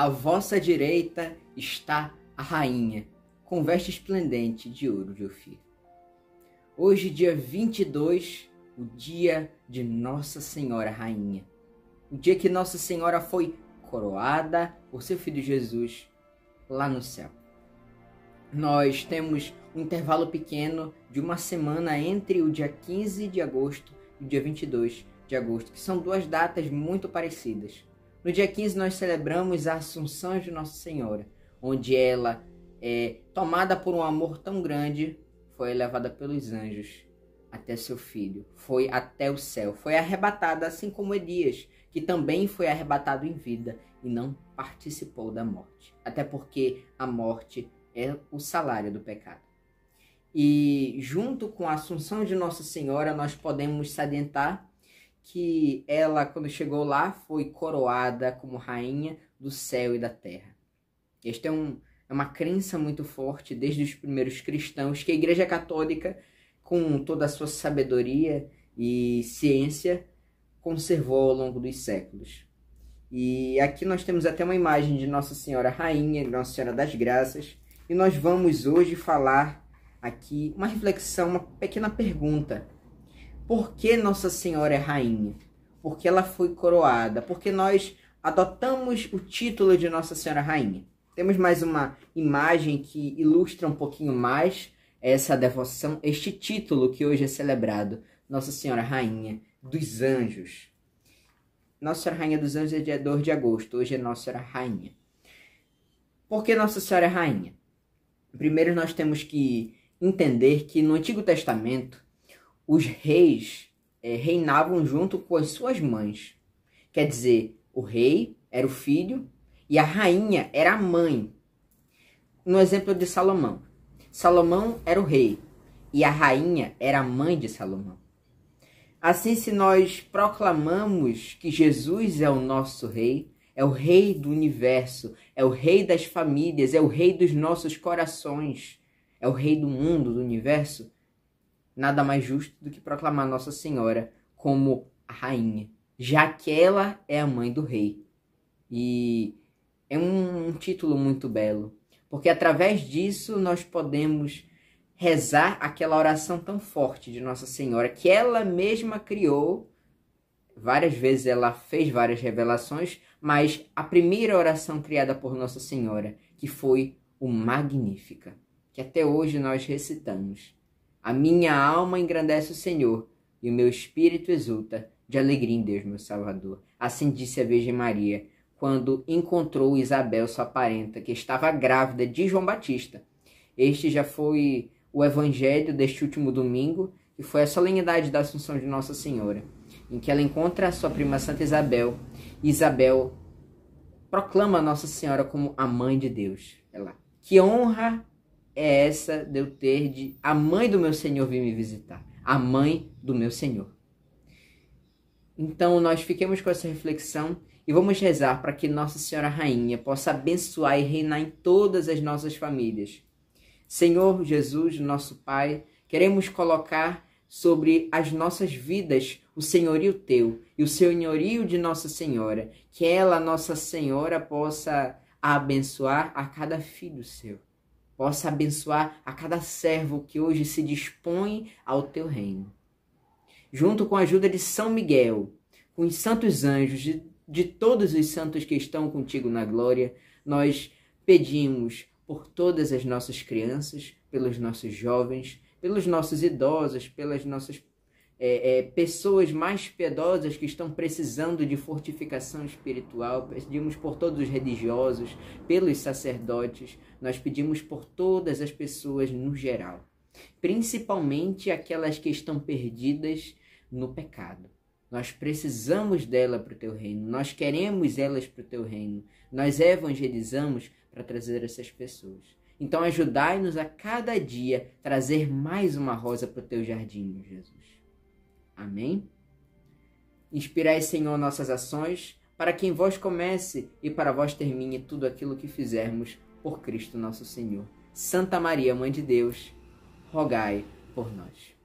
À vossa direita está a rainha, com veste esplendente de ouro de Ofir. Hoje, dia 22, o dia de Nossa Senhora Rainha. O dia que Nossa Senhora foi coroada por seu filho Jesus lá no céu. Nós temos um intervalo pequeno de uma semana entre o dia 15 de agosto e o dia 22 de agosto, que são duas datas muito parecidas. No dia 15, nós celebramos a Assunção de Nossa Senhora, onde ela, é, tomada por um amor tão grande, foi levada pelos anjos até seu filho, foi até o céu, foi arrebatada, assim como Elias, que também foi arrebatado em vida e não participou da morte. Até porque a morte é o salário do pecado. E junto com a Assunção de Nossa Senhora, nós podemos salientar que ela, quando chegou lá, foi coroada como rainha do céu e da terra. Esta é, um, é uma crença muito forte desde os primeiros cristãos que a Igreja Católica, com toda a sua sabedoria e ciência, conservou ao longo dos séculos. E aqui nós temos até uma imagem de Nossa Senhora Rainha, Nossa Senhora das Graças, e nós vamos hoje falar aqui uma reflexão, uma pequena pergunta por que Nossa Senhora é rainha? Porque ela foi coroada, porque nós adotamos o título de Nossa Senhora Rainha. Temos mais uma imagem que ilustra um pouquinho mais essa devoção, este título que hoje é celebrado, Nossa Senhora Rainha dos Anjos. Nossa Senhora Rainha dos Anjos é dia 2 de agosto, hoje é Nossa Senhora Rainha. Por que Nossa Senhora é Rainha? Primeiro nós temos que entender que no Antigo Testamento os reis é, reinavam junto com as suas mães. Quer dizer, o rei era o filho e a rainha era a mãe. No exemplo de Salomão, Salomão era o rei e a rainha era a mãe de Salomão. Assim, se nós proclamamos que Jesus é o nosso rei, é o rei do universo, é o rei das famílias, é o rei dos nossos corações, é o rei do mundo, do universo, nada mais justo do que proclamar Nossa Senhora como a rainha, já que ela é a mãe do rei. E é um, um título muito belo, porque através disso nós podemos rezar aquela oração tão forte de Nossa Senhora que ela mesma criou. Várias vezes ela fez várias revelações, mas a primeira oração criada por Nossa Senhora, que foi o Magnífica, que até hoje nós recitamos. A minha alma engrandece o Senhor, e o meu espírito exulta de alegria em Deus, meu Salvador. Assim disse a Virgem Maria, quando encontrou Isabel, sua parenta, que estava grávida de João Batista. Este já foi o evangelho deste último domingo, e foi a solenidade da Assunção de Nossa Senhora, em que ela encontra a sua prima Santa Isabel. Isabel proclama Nossa Senhora como a mãe de Deus. Ela, que honra é essa de eu ter de a mãe do meu Senhor vir me visitar, a mãe do meu Senhor. Então nós fiquemos com essa reflexão e vamos rezar para que Nossa Senhora Rainha possa abençoar e reinar em todas as nossas famílias. Senhor Jesus, nosso Pai, queremos colocar sobre as nossas vidas o senhorio teu e o senhorio de Nossa Senhora, que ela, Nossa Senhora, possa abençoar a cada filho seu possa abençoar a cada servo que hoje se dispõe ao teu reino. Junto com a ajuda de São Miguel, com os santos anjos, de, de todos os santos que estão contigo na glória, nós pedimos por todas as nossas crianças, pelos nossos jovens, pelos nossos idosos, pelas nossas é, é, pessoas mais piedosas que estão precisando de fortificação espiritual. Pedimos por todos os religiosos, pelos sacerdotes, nós pedimos por todas as pessoas no geral, principalmente aquelas que estão perdidas no pecado. Nós precisamos dela para o teu reino, nós queremos elas para o teu reino, nós evangelizamos para trazer essas pessoas. Então, ajudai-nos a cada dia trazer mais uma rosa para o teu jardim, Jesus. Amém? Inspirai, Senhor, nossas ações, para que em vós comece e para vós termine tudo aquilo que fizermos por Cristo nosso Senhor. Santa Maria, Mãe de Deus, rogai por nós.